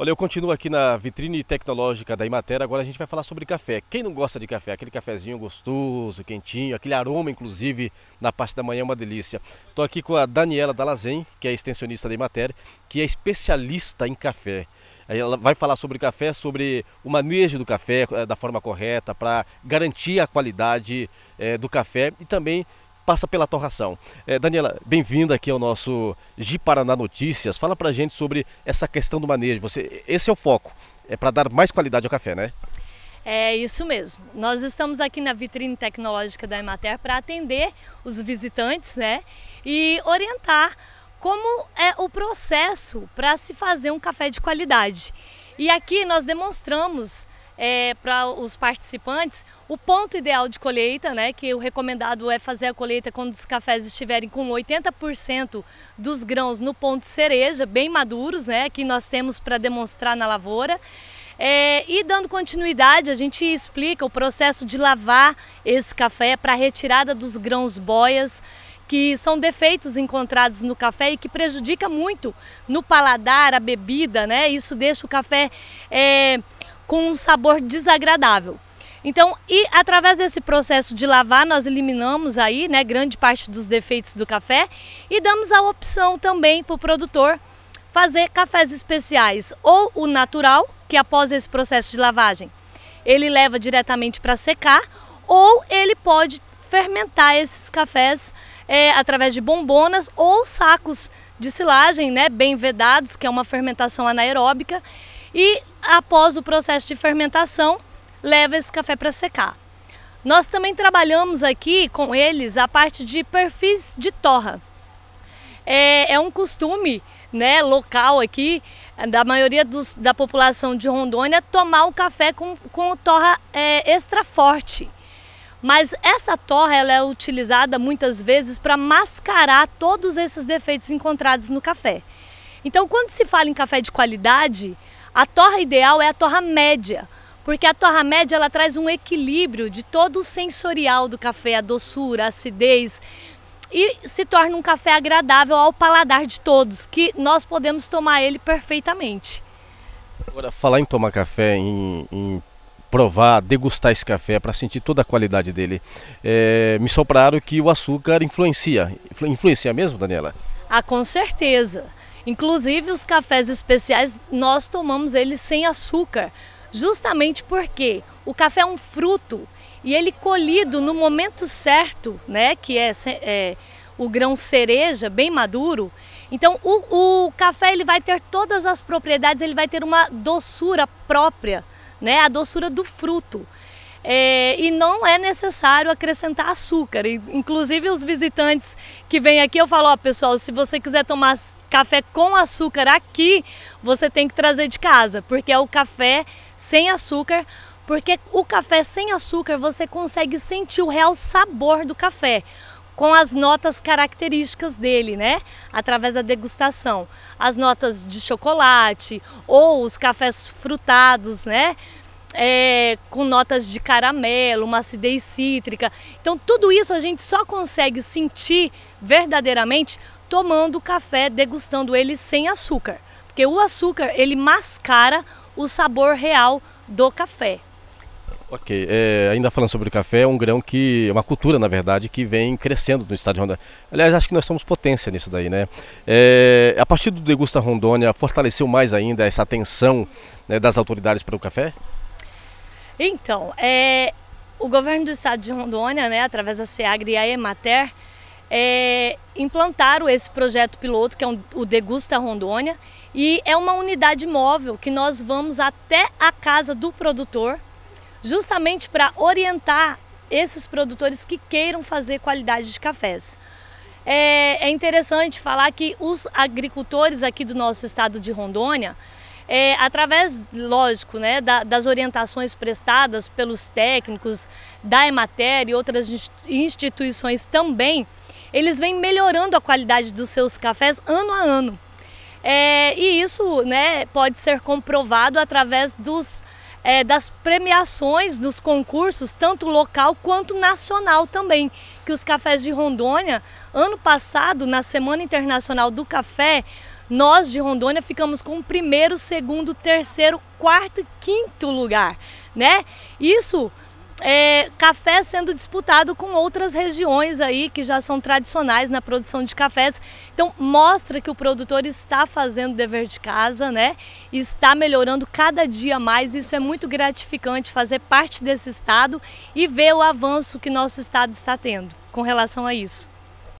Olha, eu continuo aqui na vitrine tecnológica da Imater. Agora a gente vai falar sobre café. Quem não gosta de café? Aquele cafezinho gostoso, quentinho, aquele aroma, inclusive, na parte da manhã é uma delícia. Estou aqui com a Daniela Dalazen, que é extensionista da Imater, que é especialista em café. Ela vai falar sobre café, sobre o manejo do café eh, da forma correta para garantir a qualidade é, do café e também passa pela torração. É, Daniela, bem-vinda aqui ao nosso Giparaná Notícias. Fala pra gente sobre essa questão do manejo. Você, esse é o foco, é para dar mais qualidade ao café, né? É isso mesmo. Nós estamos aqui na vitrine tecnológica da Emater para atender os visitantes, né? E orientar como é o processo para se fazer um café de qualidade. E aqui nós demonstramos é, para os participantes o ponto ideal de colheita, né, que o recomendado é fazer a colheita quando os cafés estiverem com 80% dos grãos no ponto cereja, bem maduros, né, que nós temos para demonstrar na lavoura. É, e dando continuidade, a gente explica o processo de lavar esse café para a retirada dos grãos boias, que são defeitos encontrados no café e que prejudica muito no paladar, a bebida, né? Isso deixa o café é, com um sabor desagradável. Então, e através desse processo de lavar, nós eliminamos aí, né, grande parte dos defeitos do café e damos a opção também para o produtor fazer cafés especiais ou o natural, que após esse processo de lavagem ele leva diretamente para secar, ou ele pode fermentar esses cafés é, através de bombonas ou sacos de silagem, né, bem vedados, que é uma fermentação anaeróbica. E após o processo de fermentação, leva esse café para secar. Nós também trabalhamos aqui com eles a parte de perfis de torra. É, é um costume né, local aqui da maioria dos, da população de Rondônia tomar o café com, com torra é, extra forte. Mas essa torra ela é utilizada muitas vezes para mascarar todos esses defeitos encontrados no café. Então, quando se fala em café de qualidade, a torra ideal é a torra média, porque a torra média ela traz um equilíbrio de todo o sensorial do café, a doçura, a acidez, e se torna um café agradável ao paladar de todos, que nós podemos tomar ele perfeitamente. Agora, falar em tomar café, em, em provar, degustar esse café para sentir toda a qualidade dele, é, me sopraram que o açúcar influencia. Influencia mesmo, Daniela? Ah, com certeza. Inclusive os cafés especiais nós tomamos eles sem açúcar, justamente porque o café é um fruto e ele colhido no momento certo, né, que é, é o grão cereja bem maduro. Então o, o café ele vai ter todas as propriedades, ele vai ter uma doçura própria, né, a doçura do fruto. É, e não é necessário acrescentar açúcar. Inclusive os visitantes que vêm aqui, eu falo, ó, pessoal, se você quiser tomar café com açúcar aqui, você tem que trazer de casa, porque é o café sem açúcar, porque o café sem açúcar você consegue sentir o real sabor do café com as notas características dele, né? Através da degustação. As notas de chocolate ou os cafés frutados, né? É, com notas de caramelo, uma acidez cítrica. Então, tudo isso a gente só consegue sentir verdadeiramente tomando café, degustando ele sem açúcar, porque o açúcar ele mascara o sabor real do café. Ok, é, ainda falando sobre o café, é um grão que é uma cultura, na verdade, que vem crescendo no estado de Rondônia. Aliás, acho que nós somos potência nisso daí, né? É, a partir do Degusta Rondônia, fortaleceu mais ainda essa atenção né, das autoridades para o café? Então, é, o governo do estado de Rondônia, né, através da SEAGRE e a EMATER, é, implantaram esse projeto piloto, que é um, o Degusta Rondônia, e é uma unidade móvel que nós vamos até a casa do produtor, justamente para orientar esses produtores que queiram fazer qualidade de cafés. É, é interessante falar que os agricultores aqui do nosso estado de Rondônia, é, através, lógico, né, da, das orientações prestadas pelos técnicos da Emater e outras instituições também, eles vêm melhorando a qualidade dos seus cafés ano a ano. É, e isso né, pode ser comprovado através dos, é, das premiações, dos concursos, tanto local quanto nacional também. Que os cafés de Rondônia, ano passado, na Semana Internacional do Café, nós de Rondônia ficamos com o primeiro, segundo, terceiro, quarto e quinto lugar, né? Isso é, café sendo disputado com outras regiões aí que já são tradicionais na produção de cafés. Então mostra que o produtor está fazendo dever de casa, né? Está melhorando cada dia mais. Isso é muito gratificante fazer parte desse estado e ver o avanço que nosso estado está tendo com relação a isso.